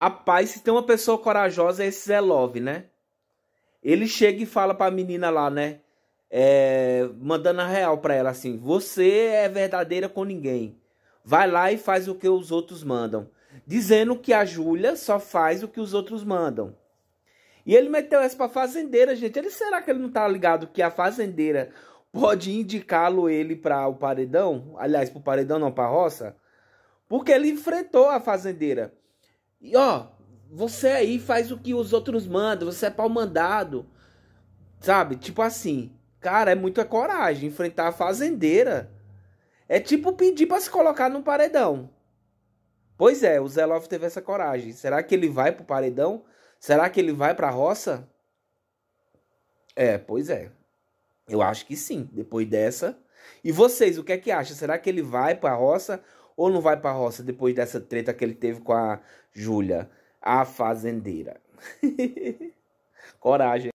Rapaz, se tem uma pessoa corajosa, é esse Zé Love, né? Ele chega e fala pra menina lá, né? É, mandando a real pra ela assim: Você é verdadeira com ninguém. Vai lá e faz o que os outros mandam. Dizendo que a Júlia só faz o que os outros mandam. E ele meteu essa pra fazendeira, gente. Ele será que ele não tá ligado que a fazendeira pode indicá-lo ele para o paredão? Aliás, pro paredão não, pra roça? Porque ele enfrentou a fazendeira. E ó, você aí faz o que os outros mandam, você é pau mandado. Sabe? Tipo assim, cara, é muita coragem enfrentar a fazendeira. É tipo pedir para se colocar no paredão. Pois é, o Zé Love teve essa coragem. Será que ele vai pro paredão? Será que ele vai pra roça? É, pois é. Eu acho que sim, depois dessa. E vocês, o que é que acham? Será que ele vai pra roça ou não vai pra roça depois dessa treta que ele teve com a Júlia, a fazendeira? Coragem.